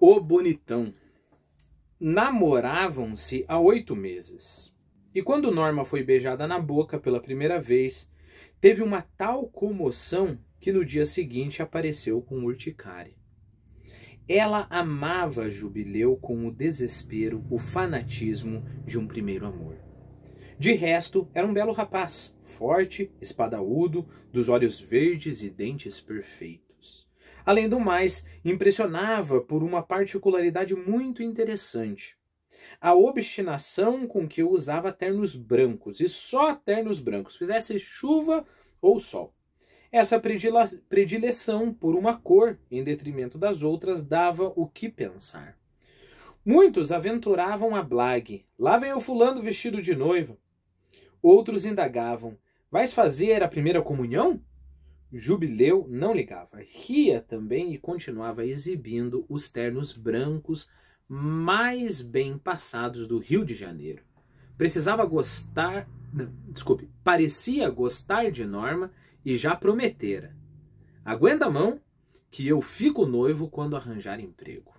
o bonitão. Namoravam-se há oito meses. E quando Norma foi beijada na boca pela primeira vez, teve uma tal comoção que no dia seguinte apareceu com urticária. Ela amava Jubileu com o desespero, o fanatismo de um primeiro amor. De resto, era um belo rapaz, forte, espadaúdo, dos olhos verdes e dentes perfeitos. Além do mais, impressionava por uma particularidade muito interessante. A obstinação com que eu usava ternos brancos, e só ternos brancos, fizesse chuva ou sol. Essa predileção por uma cor, em detrimento das outras, dava o que pensar. Muitos aventuravam a blague. Lá vem o fulano vestido de noiva. Outros indagavam: Vais fazer a primeira comunhão? Jubileu não ligava, ria também e continuava exibindo os ternos brancos mais bem passados do Rio de Janeiro. Precisava gostar, desculpe, parecia gostar de Norma e já prometera. Aguenta a mão que eu fico noivo quando arranjar emprego.